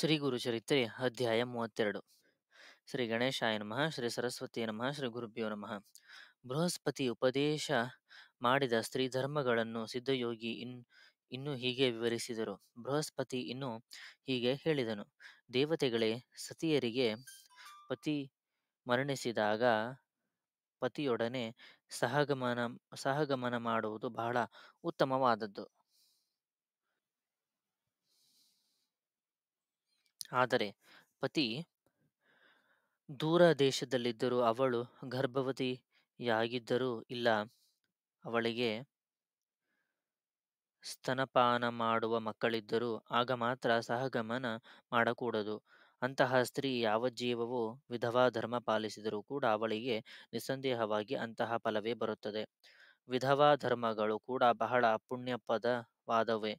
ಶ್ರೀ ಚರಿತ್ರೆ ಅಧ್ಯಾಯ ಮೂವತ್ತೆರಡು ಶ್ರೀ ಗಣೇಶಾಯ ನಮಃ ಶ್ರೀ ಸರಸ್ವತಿಯ ನಮಃ ಶ್ರೀ ಗುರುಭ್ಯೋ ನಮಃ ಬೃಹಸ್ಪತಿ ಉಪದೇಶ ಮಾಡಿದ ಸ್ತ್ರೀ ಧರ್ಮಗಳನ್ನು ಸಿದ್ಧಯೋಗಿ ಇನ್ ಇನ್ನು ಹೀಗೆ ವಿವರಿಸಿದರು ಬೃಹಸ್ಪತಿ ಇನ್ನು ಹೀಗೆ ಹೇಳಿದನು ದೇವತೆಗಳೇ ಸತಿಯರಿಗೆ ಪತಿ ಮರಣಿಸಿದಾಗ ಪತಿಯೊಡನೆ ಸಹಗಮನ ಸಹಗಮನ ಮಾಡುವುದು ಬಹಳ ಉತ್ತಮವಾದದ್ದು ಆದರೆ ಪತಿ ದೂರ ದೇಶದಲ್ಲಿದ್ದರೂ ಅವಳು ಗರ್ಭವತಿಯಾಗಿದ್ದರೂ ಇಲ್ಲ ಅವಳಿಗೆ ಸ್ತನಪಾನ ಮಾಡುವ ಮಕ್ಕಳಿದ್ದರೂ ಆಗ ಮಾತ್ರ ಸಹಗಮನ ಮಾಡಕೂಡದು ಅಂತಹ ಸ್ತ್ರೀ ಯಾವ ಜೀವವೂ ವಿಧವಾ ಧರ್ಮ ಪಾಲಿಸಿದರೂ ಕೂಡ ಅವಳಿಗೆ ನಿಸ್ಸಂದೇಹವಾಗಿ ಅಂತಹ ಫಲವೇ ಬರುತ್ತದೆ ವಿಧವಾ ಧರ್ಮಗಳು ಕೂಡ ಬಹಳ ಪುಣ್ಯಪದವಾದವೇ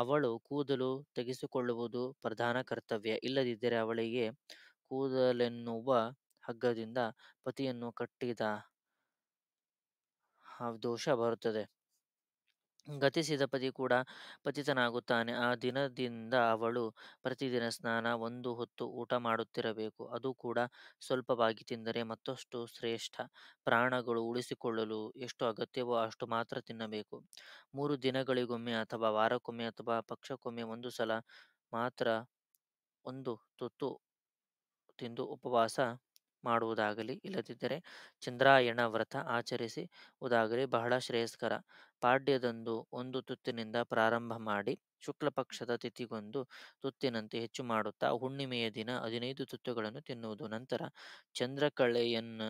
ಅವಳು ಕೂದಲು ತೆಗೆಸಿಕೊಳ್ಳುವುದು ಪ್ರಧಾನ ಕರ್ತವ್ಯ. ಇಲ್ಲದಿದ್ದರೆ ಅವಳಿಗೆ ಕೂದಲೆನ್ನುವ ಹಗ್ಗದಿಂದ ಪತಿಯನ್ನು ಕಟ್ಟಿದ ದೋಷ ಬರುತ್ತದೆ. ಗತಿಸಿದ ಪತಿ ಕೂಡ ಪತಿತನಾಗುತ್ತಾನೆ. ಆ ದಿನದಿಂದ ಅವಳು ಪ್ರತಿದಿನ ಸ್ನಾನ, ಒಂದು ಹೊತ್ತು ಊಟ ಮಾಡುತ್ತಿರಬೇಕು, ಅದು ಕೂಡ ಸ್ವಲ್ಪವಾಗಿ ತಿಂದರೆ ಮತ್ತಷ್ಟು ಶ್ರೇಷ್ಠ. ಪ್ರಾಣಗಳು ಉಳಿಸಿಕೊಳ್ಳಲು ಎಷ್ಟು ಅಗತ್ಯವೋ ಅಷ್ಟು ಮಾತ್ರ ತಿನ್ನಬೇಕು. ಮೂರು ದಿನಗಳಿಗೊಮ್ಮೆ ಅಥವಾ ವಾರಕ್ಕೊಮ್ಮೆ ಅಥವಾ ಪಕ್ಷಕ್ಕೊಮ್ಮೆ ಒಂದು ಸಲ ಮಾತ್ರ ಒಂದು ತುತ್ತು ತಿಂದು ಉಪವಾಸ ಮಾಡುವುದಾಗಲಿ ಇಲ್ಲದಿದ್ದರೆ ಚಂದ್ರಾಯಣ ವ್ರತ ಆಚರಿಸುವುದಾಗಲಿ ಬಹಳ ಶ್ರೇಯಸ್ಕರ ಪಾಡ್ಯದಂದು ಒಂದು ತುತ್ತಿನಿಂದ ಪ್ರಾರಂಭ ಮಾಡಿ ಶುಕ್ಲ ಪಕ್ಷದ ತಿಥಿಗೊಂದು ತುತ್ತಿನಂತೆ ಹೆಚ್ಚು ಮಾಡುತ್ತಾ ಹುಣ್ಣಿಮೆಯ ದಿನ ಹದಿನೈದು ತುತ್ತುಗಳನ್ನು ತಿನ್ನುವುದು ನಂತರ ಚಂದ್ರಕಳೆಯನ್ನು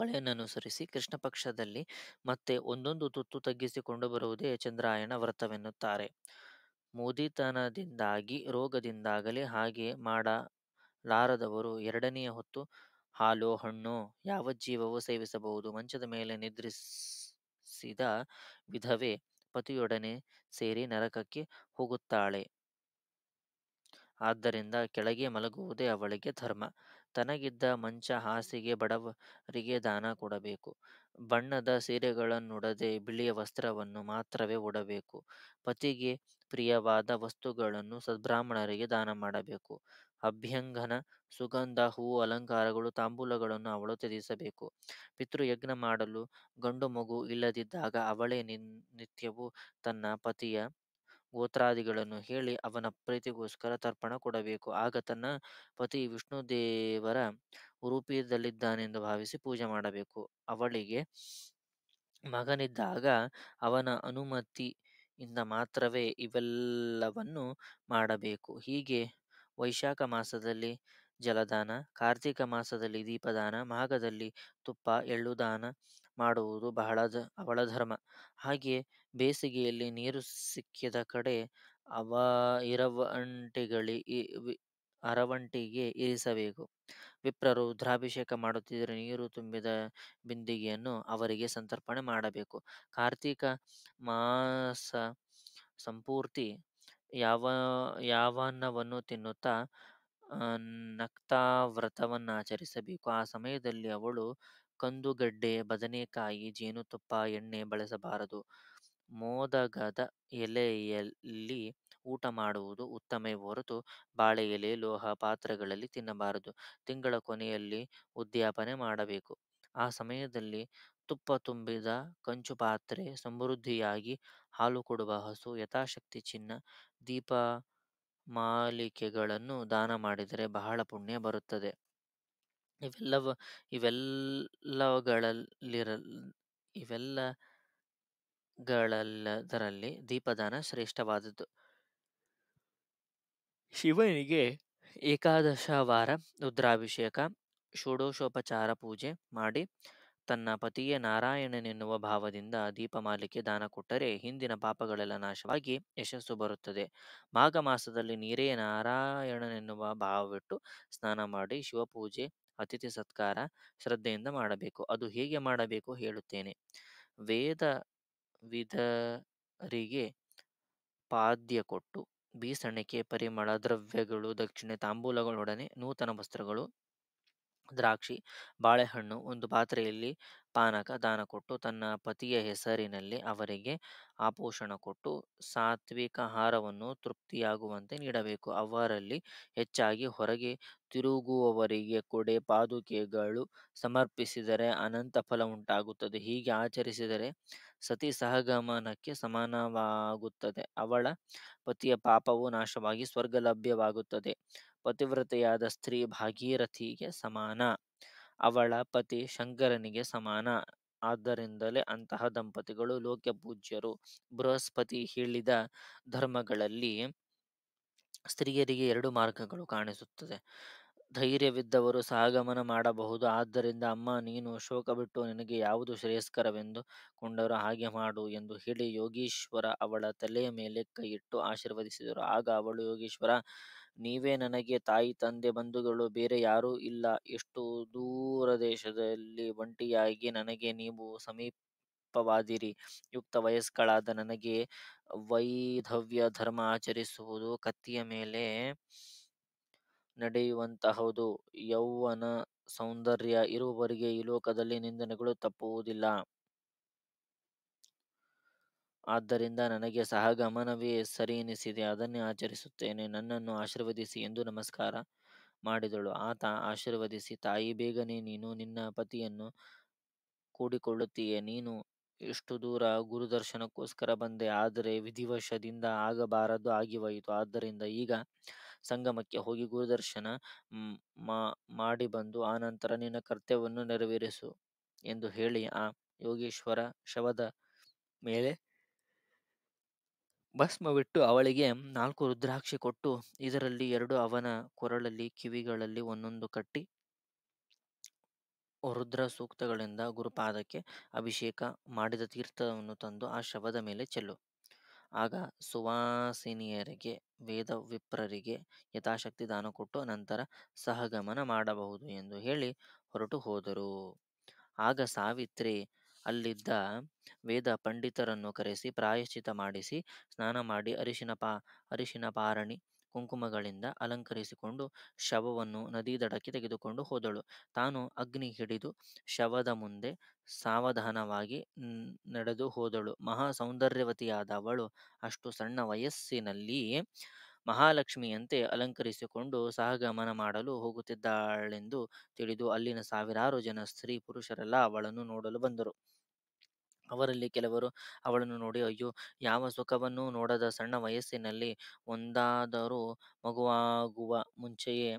ಕಳೆಯನ್ನನುಸರಿಸಿ ಕೃಷ್ಣ ಪಕ್ಷದಲ್ಲಿ ಮತ್ತೆ ಒಂದೊಂದು ತುತ್ತು ತಗ್ಗಿಸಿಕೊಂಡು ಬರುವುದೇ ಚಂದ್ರಾಯಣ ವ್ರತವೆನ್ನುತ್ತಾರೆ ಮೋದಿತನದಿಂದಾಗಿ ರೋಗದಿಂದಾಗಲಿ ಹಾಗೆ ಮಾಡ ಲಾರದವರು ಎರಡನೆಯ ಹೊತ್ತು ಹಾಲು ಹಣ್ಣು ಯಾವ ಜೀವವೂ ಸೇವಿಸಬಹುದು ಮಂಚದ ಮೇಲೆ ನಿದ್ರಿಸಿದ ವಿಧವೆ ಪತಿಯೊಡನೆ ಸೇರಿ ನರಕಕ್ಕೆ ಹೋಗುತ್ತಾಳೆ ಆದ್ದರಿಂದ ಕೆಳಗೆ ಮಲಗುವುದೇ ಅವಳಿಗೆ ಧರ್ಮ ತನಗಿದ್ದ ಮಂಚ ಹಾಸಿಗೆ ಬಡವರಿಗೆ ದಾನ ಕೊಡಬೇಕು ಬಣ್ಣದ ಸೀರೆಗಳನ್ನುಡದೆ ಬಿಳಿಯ ವಸ್ತ್ರವನ್ನು ಮಾತ್ರವೇ ಉಡಬೇಕು ಪತಿಗೆ ಪ್ರಿಯವಾದ ವಸ್ತುಗಳನ್ನು ಸದ್ಬ್ರಾಹ್ಮಣರಿಗೆ ದಾನ ಮಾಡಬೇಕು ಅಭ್ಯಂಗನ ಸುಗಂಧ ಹೂವು ಅಲಂಕಾರಗಳು ತಾಂಬೂಲಗಳನ್ನು ಅವಳು ತ್ಯಜಿಸಬೇಕು. ಪಿತೃಯಜ್ಞ ಮಾಡಲು ಗಂಡು ಮಗು ಇಲ್ಲದಿದ್ದಾಗ ಅವಳೇ ನಿತ್ಯವೂ ತನ್ನ ಪತಿಯ ಗೋತ್ರಾದಿಗಳನ್ನು ಹೇಳಿ ಅವನ ಪ್ರೀತಿಗೋಸ್ಕರ ತರ್ಪಣ ಕೊಡಬೇಕು. ಆಗ ತನ್ನ ಪತಿ ವಿಷ್ಣುದೇವರ ರೂಪದಲ್ಲಿದ್ದಾನೆಂದು ಭಾವಿಸಿ ಪೂಜೆ ಮಾಡಬೇಕು. ಅವಳಿಗೆ ಮಗನಿದ್ದಾಗ ಅವನ ಅನುಮತಿಯಿಂದ ಮಾತ್ರವೇ ಇವೆಲ್ಲವನ್ನು ಮಾಡಬೇಕು. ಹೀಗೆ ವೈಶಾಖ ಮಾಸದಲ್ಲಿ ಜಲದಾನ ಕಾರ್ತಿಕ ಮಾಸದಲ್ಲಿ ದೀಪದಾನ ಮಾಘದಲ್ಲಿ ತುಪ್ಪ ಎಳ್ಳು ದಾನ ಮಾಡುವುದು ಬಹಳ ಅವಳ ಧರ್ಮ ಹಾಗೆಯೇ ಬೇಸಿಗೆಯಲ್ಲಿ ನೀರು ಸಿಕ್ಕಿದ ಕಡೆ ಅವ ಇರವಂಟಿಗಳಿ ಅರವಂಟಿಗೆ ಇರಿಸಬೇಕು ವಿಪ್ರರು ರುದ್ರಾಭಿಷೇಕ ಮಾಡುತ್ತಿದ್ದರೆ ನೀರು ತುಂಬಿದ ಬಿಂದಿಗೆಯನ್ನು ಅವರಿಗೆ ಸಂತರ್ಪಣೆ ಮಾಡಬೇಕು ಕಾರ್ತಿಕ ಮಾಸ ಸಂಪೂರ್ತಿ ಯಾವ ಯಾವನ್ನವನ್ನು ತಿನ್ನುತ್ತಾ ನಕ್ತ ವ್ರತವನ್ನು ಆಚರಿಸಬೇಕು ಆ ಸಮಯದಲ್ಲಿ ಅವಳು ಕಂದುಗಡ್ಡೆ, ಬದನೆಕಾಯಿ, ಜೇನುತುಪ್ಪ, ಎಣ್ಣೆ ಬಳಸಬಾರದು. ಮೋದಗದ ಎಲೆಯಲ್ಲಿ ಊಟ ಮಾಡುವುದು ಉತ್ತಮ ಹೊರತು ಬಾಳೆ ಎಲೆ, ಲೋಹ ಪಾತ್ರೆಗಳಲ್ಲಿ ತಿನ್ನಬಾರದು. ತಿಂಗಳ ಕೊನೆಯಲ್ಲಿ ಉದ್ಯಾಪನೆ ಮಾಡಬೇಕು. ಆ ಸಮಯದಲ್ಲಿ ತುಪ್ಪ ತುಂಬಿದ ಕಂಚು ಪಾತ್ರೆ ಸಮೃದ್ಧಿಯಾಗಿ ಹಾಲು ಕೊಡುವ ಹಸು ಯಥಾಶಕ್ತಿ ಚಿನ್ನ ದೀಪ ಮಾಲಿಕೆಗಳನ್ನು ದಾನ ಮಾಡಿದರೆ ಬಹಳ ಪುಣ್ಯ ಬರುತ್ತದೆ ಇವೆಲ್ಲವ ಇವೆಲ್ಲ ಗಳಲ್ಲದರಲ್ಲಿ ದೀಪದಾನ ಶ್ರೇಷ್ಠವಾದದ್ದು ಶಿವನಿಗೆ ಏಕಾದಶ ವಾರ ರುದ್ರಾಭಿಷೇಕ ಷೋಡಶೋಪಚಾರ ಪೂಜೆ ಮಾಡಿ ತನ್ನ ಪತಿಯೇ ನಾರಾಯಣನೆನ್ನುವ ಭಾವದಿಂದ ದೀಪಮಾಲಿಕೆ ದಾನ ಕೊಟ್ಟರೆ ಹಿಂದಿನ ಪಾಪಗಳೆಲ್ಲ ನಾಶವಾಗಿ ಯಶಸ್ಸು ಬರುತ್ತದೆ ಮಾಘ ಮಾಸದಲ್ಲಿ ನೀರೇ ನಾರಾಯಣನೆನ್ನುವ ಭಾವವಿಟ್ಟು ಸ್ನಾನ ಮಾಡಿ ಶಿವಪೂಜೆ ಅತಿಥಿ ಸತ್ಕಾರ ಶ್ರದ್ಧೆಯಿಂದ ಮಾಡಬೇಕು ಅದು ಹೇಗೆ ಮಾಡಬೇಕು ಹೇಳುತ್ತೇನೆ ವೇದ ವಿಧರಿಗೆ ಪಾದ್ಯ ಕೊಟ್ಟು ಬೀಸಣಿಕೆ ಪರಿಮಳ ದ್ರವ್ಯಗಳು ದಕ್ಷಿಣೆ ತಾಂಬೂಲಗಳೊಡನೆ ನೂತನ ವಸ್ತ್ರಗಳು ದ್ರಾಕ್ಷಿ ಬಾಳೆಹಣ್ಣು ಒಂದು ಪಾತ್ರೆಯಲ್ಲಿ ಪಾನಕ ದಾನ ಕೊಟ್ಟು ತನ್ನ ಪತಿಯ ಹೆಸರಿನಲ್ಲಿ ಅವರಿಗೆ ಆಪೋಷಣ ಕೊಟ್ಟು ಸಾತ್ವಿಕ ಆಹಾರವನ್ನು ತೃಪ್ತಿಯಾಗುವಂತೆ ನೀಡಬೇಕು ಅವರಲ್ಲಿ ಹೆಚ್ಚಾಗಿ ಹೊರಗೆ ತಿರುಗುವವರಿಗೆ ಕೊಡೆ ಪಾದುಕೆಗಳು ಸಮರ್ಪಿಸಿದರೆ ಅನಂತ ಫಲ ಉಂಟಾಗುತ್ತದೆ ಹೀಗೆ ಆಚರಿಸಿದರೆ ಸತಿ ಸಹಗಮನಕ್ಕೆ ಸಮಾನವಾಗುತ್ತದೆ ಅವಳ ಪತಿಯ ಪಾಪವು ನಾಶವಾಗಿ ಸ್ವರ್ಗ ಲಭ್ಯವಾಗುತ್ತದೆ ಪತಿವ್ರತೆಯಾದ ಸ್ತ್ರೀ ಭಾಗೀರಥಿಗೆ ಸಮಾನ ಅವಳ ಪತಿ ಶಂಕರನಿಗೆ ಸಮಾನ. ಆದ್ದರಿಂದಲೇ ಅಂತಹ ದಂಪತಿಗಳು ಪೂಜ್ಯರು ಬೃಹಸ್ಪತಿ ಹೇಳಿದ ಧರ್ಮಗಳಲ್ಲಿ ಸ್ತ್ರೀಯರಿಗೆ ಎರಡು ಮಾರ್ಗಗಳು ಕಾಣಿಸುತ್ತದೆ. ಧೈರ್ಯವಿದ್ದವರು ಸಹಗಮನ ಮಾಡಬಹುದು. ಆದ್ದರಿಂದ ಅಮ್ಮ ನೀನು ಶೋಕ ಬಿಟ್ಟು ನಿನಗೆ ಯಾವುದು ಶ್ರೇಯಸ್ಕರವೆಂದು ಕೊಂಡರು ಹಾಗೆ ಮಾಡು ಎಂದು ಹೇಳಿ ಯೋಗೀಶ್ವರ ಅವಳ ತಲೆಯ ಮೇಲೆ ಕೈಯಿಟ್ಟು ಆಶೀರ್ವದಿಸಿದರು. ಆಗ ಅವಳು ಯೋಗೀಶ್ವರ ನೀವೇ ನನಗೆ ತಾಯಿ ತಂದೆ ಬಂಧುಗಳು ಬೇರೆ ಯಾರೂ ಇಲ್ಲ. ಎಷ್ಟು ದೂರ ದೇಶದಲ್ಲಿ ಒಂಟಿಯಾಗಿ ನನಗೆ ನೀವು ಸಮೀಪವಾದಿರಿ. ಯುಕ್ತ ವಯಸ್ಕಳಾದ ನನಗೆ ವೈಧವ್ಯ ಧರ್ಮ ಆಚರಿಸುವುದು ಕತ್ತಿಯ ಮೇಲೆ ನಡೆಯುವಂತಹದು ಯೌವನ ಸೌಂದರ್ಯ ಇರುವವರಿಗೆ ಈ ಲೋಕದಲ್ಲಿ ನಿಂದನೆಗಳು ತಪ್ಪುವುದಿಲ್ಲ. ಆದ್ದರಿಂದ ನನಗೆ ಸಹಗಮನವೇ ಸರಿ ಎನಿಸಿದೆ ಅದನ್ನೇ ಆಚರಿಸುತ್ತೇನೆ ನನ್ನನ್ನು ಆಶೀರ್ವದಿಸಿ ಎಂದು ನಮಸ್ಕಾರ ಮಾಡಿದಳು ಆತ ಆಶೀರ್ವದಿಸಿ ತಾಯಿ ಬೇಗನೆ ನೀನು ನಿನ್ನ ಪತಿಯನ್ನು ಕೂಡಿಕೊಳ್ಳುತ್ತೀಯೆ ನೀನು ಇಷ್ಟು ದೂರ ಗುರುದರ್ಶನಕ್ಕೋಸ್ಕರ ಬಂದೆ ಆದರೆ ವಿಧಿವಶದಿಂದ ಆಗಬಾರದು ಆಗಿವಾಯಿತು ಆದ್ದರಿಂದ ಈಗ ಸಂಗಮಕ್ಕೆ ಹೋಗಿ ಗುರುದರ್ಶನ ಮಾಡಿ ಬಂದು ಆನಂತರ ನಿನ್ನ ಕರ್ತವ್ಯವನ್ನು ನೆರವೇರಿಸು ಎಂದು ಹೇಳಿ ಆ ಯೋಗೇಶ್ವರ ಶವದ ಮೇಲೆ ಭಸ್ಮವಿಟ್ಟು ಅವಳಿಗೆ ನಾಲ್ಕು ರುದ್ರಾಕ್ಷಿ ಕೊಟ್ಟು ಇದರಲ್ಲಿ ಎರಡು ಅವನ ಕೊರಳಲ್ಲಿ ಕಿವಿಗಳಲ್ಲಿ ಒಂದೊಂದು ಕಟ್ಟಿ ರುದ್ರ ಸೂಕ್ತಗಳಿಂದ ಗುರುಪಾದಕ್ಕೆ ಅಭಿಷೇಕ ಮಾಡಿದ ತೀರ್ಥವನ್ನು ತಂದು ಆ ಶವದ ಮೇಲೆ ಚೆಲ್ಲು ಆಗ ಸುವಾಸಿನಿಯರಿಗೆ ವೇದ ವಿಪ್ರರಿಗೆ ಯಥಾಶಕ್ತಿ ದಾನ ಕೊಟ್ಟು ನಂತರ ಸಹಗಮನ ಮಾಡಬಹುದು ಎಂದು ಹೇಳಿ ಹೊರಟು ಹೋದರು ಆಗ ಸಾವಿತ್ರಿ ಅಲ್ಲಿದ್ದ ವೇದ ಪಂಡಿತರನ್ನು ಕರೆಸಿ ಪ್ರಾಯಶ್ಚಿತ ಮಾಡಿಸಿ ಸ್ನಾನ ಮಾಡಿ ಅರಿಶಿನ ಪಾ ಅರಿಶಿನ ಪಾರಣಿ ಕುಂಕುಮಗಳಿಂದ ಅಲಂಕರಿಸಿಕೊಂಡು ಶವವನ್ನು ನದಿ ದಡಕ್ಕೆ ತೆಗೆದುಕೊಂಡು ಹೋದಳು ತಾನು ಅಗ್ನಿ ಹಿಡಿದು ಶವದ ಮುಂದೆ ಸಾವಧಾನವಾಗಿ ನಡೆದು ಹೋದಳು ಮಹಾ ಸೌಂದರ್ಯವತಿಯಾದ ಅವಳು ಅಷ್ಟು ಸಣ್ಣ ವಯಸ್ಸಿನಲ್ಲಿ ಮಹಾಲಕ್ಷ್ಮಿಯಂತೆ ಅಲಂಕರಿಸಿಕೊಂಡು ಸಹಗಮನ ಮಾಡಲು ಹೋಗುತ್ತಿದ್ದಾಳೆಂದು ತಿಳಿದು ಅಲ್ಲಿನ ಸಾವಿರಾರು ಜನ ಸ್ತ್ರೀ ಪುರುಷರೆಲ್ಲ ಅವಳನ್ನು ನೋಡಲು ಬಂದರು ಅವರಲ್ಲಿ ಕೆಲವರು ಅವಳನ್ನು ನೋಡಿ ಅಯ್ಯೋ ಯಾವ ಸುಖವನ್ನು ನೋಡದ ಸಣ್ಣ ವಯಸ್ಸಿನಲ್ಲಿ ಒಂದಾದರೂ ಮಗುವಾಗುವ ಮುಂಚೆಯೇ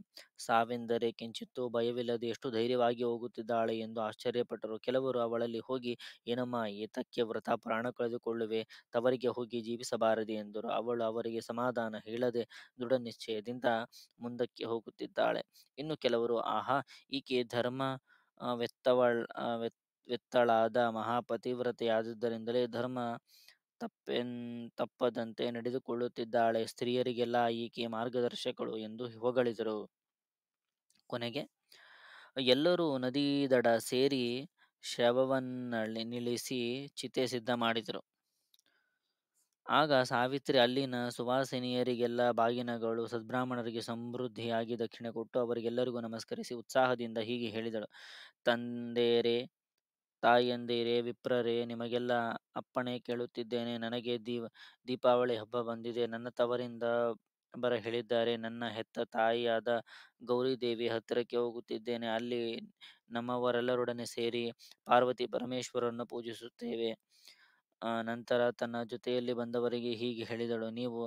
ಸಾವೆಂದರೆ ಕಿಂಚಿತ್ತೂ ಭಯವಿಲ್ಲದೆ ಎಷ್ಟು ಧೈರ್ಯವಾಗಿ ಹೋಗುತ್ತಿದ್ದಾಳೆ ಎಂದು ಆಶ್ಚರ್ಯಪಟ್ಟರು ಕೆಲವರು ಅವಳಲ್ಲಿ ಹೋಗಿ ಏನಮ್ಮ ಏತಕ್ಕೆ ವ್ರತ ಪ್ರಾಣ ಕಳೆದುಕೊಳ್ಳುವೆ ತವರಿಗೆ ಹೋಗಿ ಜೀವಿಸಬಾರದೆ ಎಂದರು ಅವಳು ಅವರಿಗೆ ಸಮಾಧಾನ ಹೇಳದೆ ದೃಢ ನಿಶ್ಚಯದಿಂದ ಮುಂದಕ್ಕೆ ಹೋಗುತ್ತಿದ್ದಾಳೆ ಇನ್ನು ಕೆಲವರು ಆಹಾ ಈಕೆ ಧರ್ಮ ವೆತ್ತವಳ್ ವಿತ್ತಳಾದ ಮಹಾಪತಿವ್ರತೆಯಾದುದರಿಂದಲೇ ಧರ್ಮ ತಪ್ಪೆನ್ ತಪ್ಪದಂತೆ ನಡೆದುಕೊಳ್ಳುತ್ತಿದ್ದಾಳೆ ಸ್ತ್ರೀಯರಿಗೆಲ್ಲ ಈಕೆ ಮಾರ್ಗದರ್ಶಕಳು ಎಂದು ಹೊಗಳಿದರು ಕೊನೆಗೆ ಎಲ್ಲರೂ ನದಿ ದಡ ಸೇರಿ ಶವವನ್ನ ನಿಲ್ಲಿಸಿ ಚಿತೆ ಸಿದ್ಧ ಮಾಡಿದರು ಆಗ ಸಾವಿತ್ರಿ ಅಲ್ಲಿನ ಸುವಾಸಿನಿಯರಿಗೆಲ್ಲ ಬಾಗಿನಗಳು ಸದ್ಬ್ರಾಹ್ಮಣರಿಗೆ ಸಮೃದ್ಧಿಯಾಗಿ ದಕ್ಷಿಣೆ ಕೊಟ್ಟು ಅವರಿಗೆಲ್ಲರಿಗೂ ನಮಸ್ಕರಿಸಿ ಉತ್ಸಾಹದಿಂದ ಹೀಗೆ ಹೇಳಿದಳು ತಂದೇರೆ ತಾಯಂದಿರೇ, ವಿಪ್ರರೇ, ನಿಮಗೆಲ್ಲ ಅಪ್ಪಣೆ ಕೇಳುತ್ತಿದ್ದೇನೆ. ನನಗೆ ದೀಪಾವಳಿ ಹಬ್ಬ ಬಂದಿದೆ. ನನ್ನ ತವರಿಂದ ಬರ ಹೇಳಿದ್ದಾರೆ ನನ್ನ ಹೆತ್ತ ತಾಯಿಯಾದ ಗೌರಿ ದೇವಿ ಹತ್ತಿರಕ್ಕೆ ಹೋಗುತ್ತಿದ್ದೇನೆ. ಅಲ್ಲಿ ನಮ್ಮವರೆಲ್ಲರೊಡನೆ ಸೇರಿ ಪಾರ್ವತಿ ಪರಮೇಶ್ವರರನ್ನು ಪೂಜಿಸುತ್ತೇವೆ. ಆ ನಂತರ ತನ್ನ ಜೊತೆಯಲ್ಲಿ ಬಂದವರಿಗೆ ಹೀಗೆ ಹೇಳಿದಳು, ನೀವು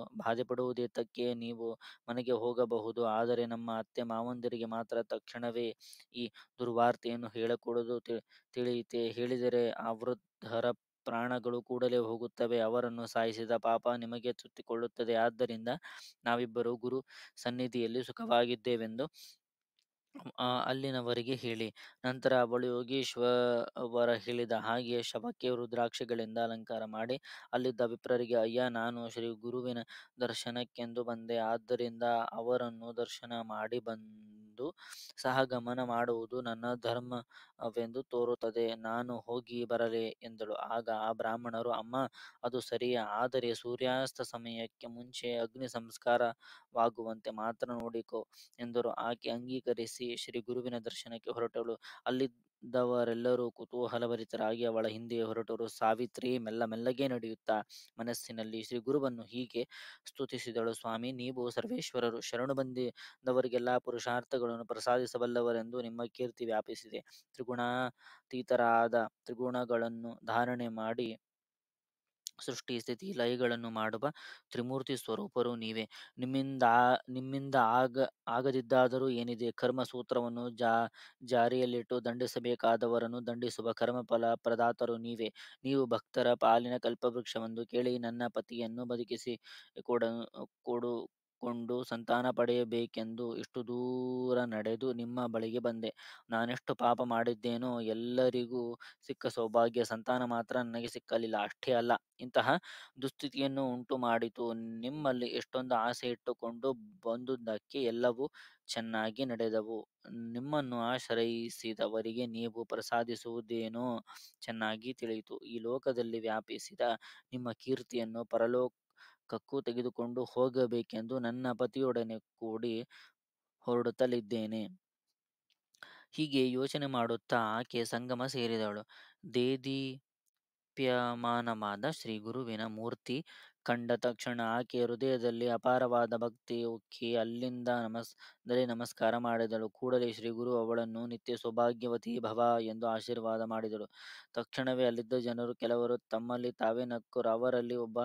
ಪಡುವುದೇತಕ್ಕೆ ನೀವು ಮನೆಗೆ ಹೋಗಬಹುದು, ಆದರೆ ನಮ್ಮ ಅತ್ತೆ ಮಾವಂದಿರಿಗೆ ಮಾತ್ರ ತಕ್ಷಣವೇ ಈ ದುರ್ವಾರ್ತೆಯನ್ನು ಹೇಳಕೂಡದು ತಿಳಿಯಿತೆ, ಹೇಳಿದರೆ ಆ ವೃದ್ಧರ ಪ್ರಾಣಗಳು ಕೂಡಲೇ ಹೋಗುತ್ತವೆ, ಅವರನ್ನು ಸಾಯಿಸಿದ ಪಾಪ ನಿಮಗೆ ಸುತ್ತಿಕೊಳ್ಳುತ್ತದೆ ಆದ್ದರಿಂದ ನಾವಿಬ್ಬರೂ ಗುರು ಸನ್ನಿಧಿಯಲ್ಲಿ ಸುಖವಾಗಿದ್ದೇವೆಂದು ಅಲ್ಲಿನವರಿಗೆ ಹೇಳಿ. ನಂತರ ಅವಳು ಯೋಗೀಶ್ವರ ಹೇಳಿದ ಹಾಗೆ ಶವಕ್ಕೆ ರುದ್ರಾಕ್ಷಿಗಳಿಂದ ಅಲಂಕಾರ ಮಾಡಿ, ಅಲ್ಲಿದ್ದ ವಿಪ್ರರಿಗೆ, ಅಯ್ಯ ನಾನು ಶ್ರೀ ಗುರುವಿನ ದರ್ಶನಕ್ಕೆಂದು ಬಂದೆ, ಆದ್ದರಿಂದ ಅವರನ್ನು ದರ್ಶನ ಮಾಡಿ ಬನ್ ಎಂದು ಸಹ ಗಮನ ಮಾಡುವುದು ನನ್ನ ಧರ್ಮವೆಂದು ತೋರುತ್ತದೆ. ನಾನು ಹೋಗಿ ಬರಲೇ ಎಂದಳು. ಆಗ ಆ ಬ್ರಾಹ್ಮಣರು, ಅಮ್ಮ ಅದು ಸರಿಯಾ ಆದರೆ ಸೂರ್ಯಾಸ್ತ ಸಮಯಕ್ಕೆ ಮುಂಚೆ ಅಗ್ನಿ ಸಂಸ್ಕಾರವಾಗುವಂತೆ ಮಾತ್ರ ನೋಡಿಕೋ ಎಂದರು. ಆಕೆ ಅಂಗೀಕರಿಸಿ ಶ್ರೀ ಗುರುವಿನ ದರ್ಶನಕ್ಕೆ ಹೊರಟಳು. ಅಲ್ಲಿ ದವರೆಲ್ಲರೂ ಕುತೂಹಲಭರಿತರಾಗಿ ಅವಳ ಹಿಂದೆಯೇ ಹೊರಟರು. ಸಾವಿತ್ರಿ ಮೆಲ್ಲ ಮೆಲ್ಲಮೆಲ್ಲಗೆ ನಡೆಯುತ್ತಾ ಮನಸ್ಸಿನಲ್ಲಿ ಶ್ರೀಗುರುವನ್ನು ಹೀಗೆ ಸ್ತುತಿಸಿದಳು ಸ್ವಾಮಿ, ನೀವು ಸರ್ವೇಶ್ವರರು. ಶರಣು ಬಂದಿದವರಿಗೆಲ್ಲ ಪುರುಷಾರ್ಥಗಳನ್ನು ಪ್ರಸಾದಿಸಬಲ್ಲವರೆಂದು ನಿಮ್ಮ ಕೀರ್ತಿ ವ್ಯಾಪಿಸಿದೆ. ತ್ರಿಗುಣಾತೀತರಾದ ತ್ರಿಗುಣಗಳನ್ನು ಧಾರಣೆ ಮಾಡಿ ಸೃಷ್ಟಿ ಸ್ಥಿತಿ ಲಯಗಳನ್ನು ಮಾಡುವ ತ್ರಿಮೂರ್ತಿ ಸ್ವರೂಪರು ನೀವೇ ನಿಮ್ಮಿಂದ ನಿಮ್ಮಿಂದ ಆಗ ಆಗದಿದ್ದಾದರೂ ಏನಿದೆ ಕರ್ಮ ಸೂತ್ರವನ್ನು ಜಾ ಜಾರಿಯಲ್ಲಿಟ್ಟು ದಂಡಿಸಬೇಕಾದವರನ್ನು ದಂಡಿಸುವ ಕರ್ಮಫಲ ಪ್ರದಾತರು ನೀವೇ ನೀವು ಭಕ್ತರ ಪಾಲಿನ ಕಲ್ಪವೃಕ್ಷವೆಂದು ಕೇಳಿ ನನ್ನ ಪತಿಯನ್ನು ಬದುಕಿಸಿ ಕೊಡ ಕೊಡು ಕೊಂಡು ಸಂತಾನ ಪಡೆಯಬೇಕೆಂದು ಇಷ್ಟು ದೂರ ನಡೆದು ನಿಮ್ಮ ಬಳಿಗೆ ಬಂದೆ. ನಾನೆಷ್ಟು ಪಾಪ ಮಾಡಿದ್ದೇನೋ, ಎಲ್ಲರಿಗೂ ಸಿಕ್ಕ ಸೌಭಾಗ್ಯ ಸಂತಾನ ಮಾತ್ರ ನನಗೆ ಸಿಕ್ಕಲಿಲ್ಲ. ಅಷ್ಟೇ ಅಲ್ಲ, ಇಂತಹ ದುಸ್ಥಿತಿಯನ್ನು ಉಂಟು ಮಾಡಿತು ನಿಮ್ಮಲ್ಲಿ ಎಷ್ಟೊಂದು ಆಸೆ ಇಟ್ಟುಕೊಂಡು ಬಂದುದಕ್ಕೆ ಎಲ್ಲವೂ ಚೆನ್ನಾಗಿ ನಡೆದವು. ನಿಮ್ಮನ್ನು ಆಶ್ರಯಿಸಿದವರಿಗೆ ನೀವು ಪ್ರಸಾದಿಸುವುದೇನೋ ಚೆನ್ನಾಗಿ ತಿಳಿಯಿತು. ಈ ಲೋಕದಲ್ಲಿ ವ್ಯಾಪಿಸಿದ ನಿಮ್ಮ ಕೀರ್ತಿಯನ್ನು ಪರಲೋಕ ಕಕ್ಕು ತೆಗೆದುಕೊಂಡು ಹೋಗಬೇಕೆಂದು ನನ್ನ ಪತಿಯೊಡನೆ ಕೂಡಿ ಹೊರಡುತ್ತಲಿದ್ದೇನೆ. ಹೀಗೆ ಯೋಚನೆ ಮಾಡುತ್ತಾ ಆಕೆ ಸಂಗಮ ಸೇರಿದಳು. ದೇದೀಪ್ಯಮಾನವಾದ ಗುರುವಿನ ಮೂರ್ತಿ ಕಂಡ ತಕ್ಷಣ ಆಕೆಯ ಹೃದಯದಲ್ಲಿ ಅಪಾರವಾದ ಭಕ್ತಿ ಉಕ್ಕಿ ಅಲ್ಲಿಂದ ನಮಸ್ ನಮಸ್ಕಾರ ಮಾಡಿದಳು. ಕೂಡಲೇ ಶ್ರೀಗುರು ಅವಳನ್ನು ನಿತ್ಯ ಸೌಭಾಗ್ಯವತಿ ಭವ ಎಂದು ಆಶೀರ್ವಾದ ಮಾಡಿದರು. ತಕ್ಷಣವೇ ಅಲ್ಲಿದ್ದ ಜನರು ಕೆಲವರು ತಮ್ಮಲ್ಲಿ ತಾವೇ ನಕ್ಕರು ಅವರಲ್ಲಿ ಒಬ್ಬ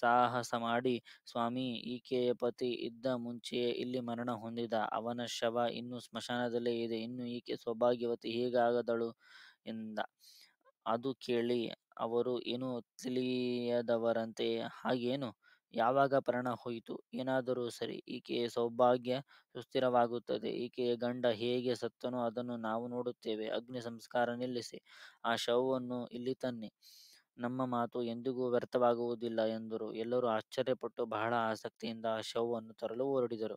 ಸಾಹಸ ಮಾಡಿ, ಸ್ವಾಮಿ, ಈಕೆಯ ಪತಿ ಇದ್ದ ಮುಂಚೆಯೇ ಇಲ್ಲಿ ಮರಣ ಹೊಂದಿದ. ಅವನ ಶವ ಇನ್ನೂ ಸ್ಮಶಾನದಲ್ಲೇ ಇದೆ. ಇನ್ನು ಈಕೆ ಸೌಭಾಗ್ಯವತಿ ಹೇಗಾಗದಳು ಎಂದ. ಅದು ಕೇಳಿ ಅವರು ಏನೂ ತಿಳಿಯದವರಂತೆ ಹಾಗೇನು ಯಾವಾಗ ಪರಣ ಹೋಯಿತು ಏನಾದರೂ ಸರಿ ಈಕೆಯ ಸೌಭಾಗ್ಯ ಸುಸ್ಥಿರವಾಗುತ್ತದೆ ಈಕೆಯ ಗಂಡ ಹೇಗೆ ಸತ್ತನೋ ಅದನ್ನು ನಾವು ನೋಡುತ್ತೇವೆ ಅಗ್ನಿ ಸಂಸ್ಕಾರ ನಿಲ್ಲಿಸಿ ಆ ಶವವನ್ನು ಇಲ್ಲಿ ತನ್ನಿ ನಮ್ಮ ಮಾತು ಎಂದಿಗೂ ವ್ಯರ್ಥವಾಗುವುದಿಲ್ಲ ಎಂದರು ಎಲ್ಲರೂ ಆಶ್ಚರ್ಯಪಟ್ಟು ಬಹಳ ಆಸಕ್ತಿಯಿಂದ ಆ ಶವವನ್ನು ತರಲು ಹೊರಡಿದರು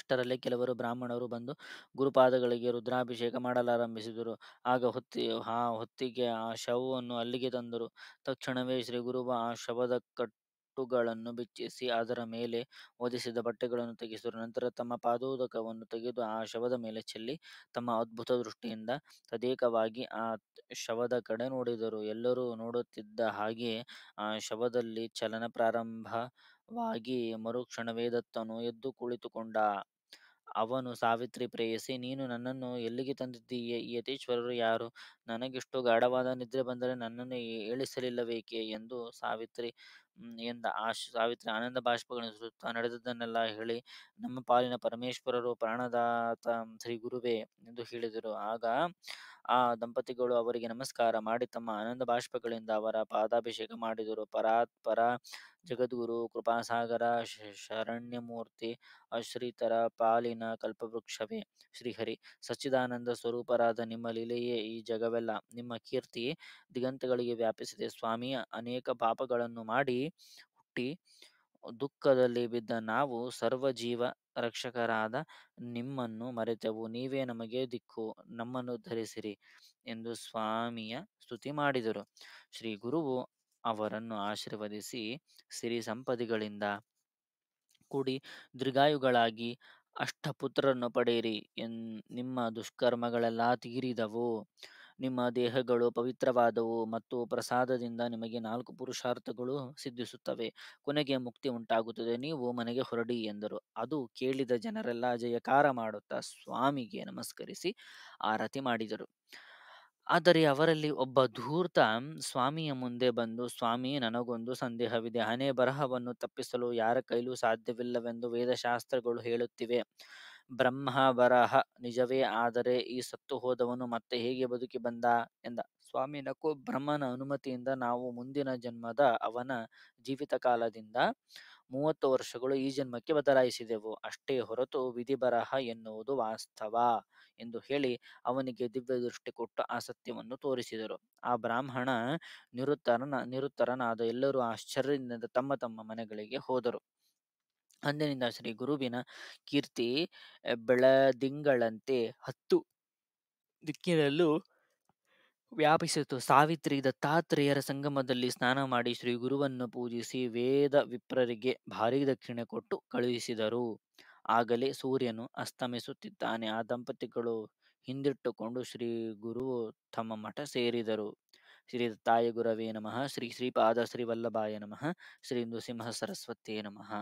ಅಷ್ಟರಲ್ಲಿ ಕೆಲವರು ಬ್ರಾಹ್ಮಣರು ಬಂದು ಗುರುಪಾದಗಳಿಗೆ ರುದ್ರಾಭಿಷೇಕ ಮಾಡಲಾರಂಭಿಸಿದರು ಆಗ ಹೊತ್ತಿ ಆ ಹೊತ್ತಿಗೆ ಆ ಶವವನ್ನು ಅಲ್ಲಿಗೆ ತಂದರು ತಕ್ಷಣವೇ ಶ್ರೀ ಗುರುವ ಆ ಶವದ ಕಟ್ಟುಗಳನ್ನು ಬಿಚ್ಚಿಸಿ ಅದರ ಮೇಲೆ ಓದಿಸಿದ ಬಟ್ಟೆಗಳನ್ನು ತೆಗೆಸಿದರು ನಂತರ ತಮ್ಮ ಪಾದೋದಕವನ್ನು ತೆಗೆದು ಆ ಶವದ ಮೇಲೆ ಚೆಲ್ಲಿ ತಮ್ಮ ಅದ್ಭುತ ದೃಷ್ಟಿಯಿಂದ ತದೇಕವಾಗಿ ಆ ಶವದ ಕಡೆ ನೋಡಿದರು ಎಲ್ಲರೂ ನೋಡುತ್ತಿದ್ದ ಹಾಗೆಯೇ ಆ ಶವದಲ್ಲಿ ಚಲನ ಪ್ರಾರಂಭ ವಾಗಿ ಮರುಕ್ಷಣವೇ ದತ್ತನು ಎದ್ದು ಕುಳಿತುಕೊಂಡ. ಅವನು ಸಾವಿತ್ರಿ ಪ್ರೇಯಸಿ, ನೀನು ನನ್ನನ್ನು ಎಲ್ಲಿಗೆ ತಂದಿದ್ದೀಯ ಯತೀಶ್ವರರು ಯಾರು, ನನಗಿಷ್ಟು ಗಾಢವಾದ ನಿದ್ರೆ ಬಂದರೆ ನನ್ನನ್ನು ಏಳಿಸಲಿಲ್ಲಬೇಕೆ ಎಂದು ಸಾವಿತ್ರಿ ಎಂದ. ಆಶ್ ಸಾವಿತ್ರಿ ಆನಂದ ಬಾಷ್ಪಗಳನ್ನು ಸುತ್ತ ನಡೆದದ್ದನ್ನೆಲ್ಲ ಹೇಳಿ, ನಮ್ಮ ಪಾಲಿನ ಪರಮೇಶ್ವರರು ಪ್ರಾಣದಾತ ಗುರುವೇ ಎಂದು ಹೇಳಿದರು. ಆಗ ಆ ದಂಪತಿಗಳು ಅವರಿಗೆ ನಮಸ್ಕಾರ ಮಾಡಿ ತಮ್ಮ ಆನಂದ ಬಾಷ್ಪಗಳಿಂದ ಅವರ ಪಾದಾಭಿಷೇಕ ಮಾಡಿದರು ಪರಾತ್ ಪರ ಜಗದ್ಗುರು ಕೃಪಾಸಾಗರ ಶರಣ್ಯಮೂರ್ತಿ ಆಶ್ರಿತರ ಪಾಲಿನ ಕಲ್ಪವೃಕ್ಷವೇ ಶ್ರೀಹರಿ ಸಚ್ಚಿದಾನಂದ ಸ್ವರೂಪರಾದ ನಿಮ್ಮ ಲೀಲೆಯೇ ಈ ಜಗವೆಲ್ಲ ನಿಮ್ಮ ಕೀರ್ತಿ ದಿಗಂತಗಳಿಗೆ ವ್ಯಾಪಿಸಿದೆ ಸ್ವಾಮಿ ಅನೇಕ ಪಾಪಗಳನ್ನು ಮಾಡಿ ಹುಟ್ಟಿ ದುಃಖದಲ್ಲಿ ಬಿದ್ದ ನಾವು ಸರ್ವ ಜೀವ ರಕ್ಷಕರಾದ ನಿಮ್ಮನ್ನು ಮರೆತೆವು ನೀವೇ ನಮಗೆ ದಿಕ್ಕು ನಮ್ಮನ್ನು ಧರಿಸಿರಿ ಎಂದು ಸ್ವಾಮಿಯ ಸ್ತುತಿ ಮಾಡಿದರು ಶ್ರೀ ಗುರುವು ಅವರನ್ನು ಆಶೀರ್ವದಿಸಿ ಸಿರಿ ಸಂಪದಿಗಳಿಂದ ಕೂಡಿ ದೀರ್ಘಾಯುಗಳಾಗಿ ಅಷ್ಟಪುತ್ರರನ್ನು ಪಡೆಯಿರಿ ಎನ್ ನಿಮ್ಮ ದುಷ್ಕರ್ಮಗಳೆಲ್ಲ ತೀರಿದವು ನಿಮ್ಮ ದೇಹಗಳು ಪವಿತ್ರವಾದವು ಮತ್ತು ಪ್ರಸಾದದಿಂದ ನಿಮಗೆ ನಾಲ್ಕು ಪುರುಷಾರ್ಥಗಳು ಸಿದ್ಧಿಸುತ್ತವೆ ಕೊನೆಗೆ ಮುಕ್ತಿ ಉಂಟಾಗುತ್ತದೆ ನೀವು ಮನೆಗೆ ಹೊರಡಿ ಎಂದರು ಅದು ಕೇಳಿದ ಜನರೆಲ್ಲ ಜಯಕಾರ ಮಾಡುತ್ತಾ ಸ್ವಾಮಿಗೆ ನಮಸ್ಕರಿಸಿ ಆರತಿ ಮಾಡಿದರು ಆದರೆ ಅವರಲ್ಲಿ ಒಬ್ಬ ಧೂರ್ತ ಸ್ವಾಮಿಯ ಮುಂದೆ ಬಂದು ಸ್ವಾಮಿ ನನಗೊಂದು ಸಂದೇಹವಿದೆ ಹಣೆ ಬರಹವನ್ನು ತಪ್ಪಿಸಲು ಯಾರ ಕೈಲೂ ಸಾಧ್ಯವಿಲ್ಲವೆಂದು ವೇದಶಾಸ್ತ್ರಗಳು ಹೇಳುತ್ತಿವೆ ಬ್ರಹ್ಮ ಬರಹ ನಿಜವೇ ಆದರೆ ಈ ಸತ್ತು ಹೋದವನು ಮತ್ತೆ ಹೇಗೆ ಬದುಕಿ ಬಂದ ಎಂದ ಸ್ವಾಮಿ ನಕು ಬ್ರಹ್ಮನ ಅನುಮತಿಯಿಂದ ನಾವು ಮುಂದಿನ ಜನ್ಮದ ಅವನ ಜೀವಿತ ಕಾಲದಿಂದ ಮೂವತ್ತು ವರ್ಷಗಳು ಈ ಜನ್ಮಕ್ಕೆ ಬದಲಾಯಿಸಿದೆವು ಅಷ್ಟೇ ಹೊರತು ವಿಧಿ ಬರಹ ಎನ್ನುವುದು ವಾಸ್ತವ ಎಂದು ಹೇಳಿ ಅವನಿಗೆ ದಿವ್ಯ ದೃಷ್ಟಿ ಕೊಟ್ಟು ಸತ್ಯವನ್ನು ತೋರಿಸಿದರು ಆ ಬ್ರಾಹ್ಮಣ ನಿರುತ್ತರನ ನಿರುತ್ತರನಾದ ಎಲ್ಲರೂ ಆಶ್ಚರ್ಯದಿಂದ ತಮ್ಮ ತಮ್ಮ ಮನೆಗಳಿಗೆ ಹೋದರು ಅಂದಿನಿಂದ ಶ್ರೀ ಗುರುವಿನ ಕೀರ್ತಿ ಬೆಳದಿಂಗಳಂತೆ ಹತ್ತು ದಿಕ್ಕಿನಲ್ಲೂ ವ್ಯಾಪಿಸಿತು ಸಾವಿತ್ರಿ ದತ್ತಾತ್ರೇಯರ ಸಂಗಮದಲ್ಲಿ ಸ್ನಾನ ಮಾಡಿ ಶ್ರೀ ಗುರುವನ್ನು ಪೂಜಿಸಿ ವೇದ ವಿಪ್ರರಿಗೆ ಭಾರೀ ದಕ್ಷಿಣೆ ಕೊಟ್ಟು ಕಳುಹಿಸಿದರು ಆಗಲೇ ಸೂರ್ಯನು ಅಸ್ತಮಿಸುತ್ತಿದ್ದಾನೆ ಆ ದಂಪತಿಗಳು ಹಿಂದಿಟ್ಟುಕೊಂಡು ಶ್ರೀ ಗುರು ತಮ್ಮ ಮಠ ಸೇರಿದರು ಶ್ರೀ ತಾಯಿಗುರವೇ ಗುರವೇ ನಮಃ ಶ್ರೀ ಶ್ರೀಪಾದ ಶ್ರೀ ವಲ್ಲಭಾಯ ನಮಃ ಶ್ರೀ ನೃಸಿಂಹ ಸರಸ್ವತಿಯೇ ನಮಃ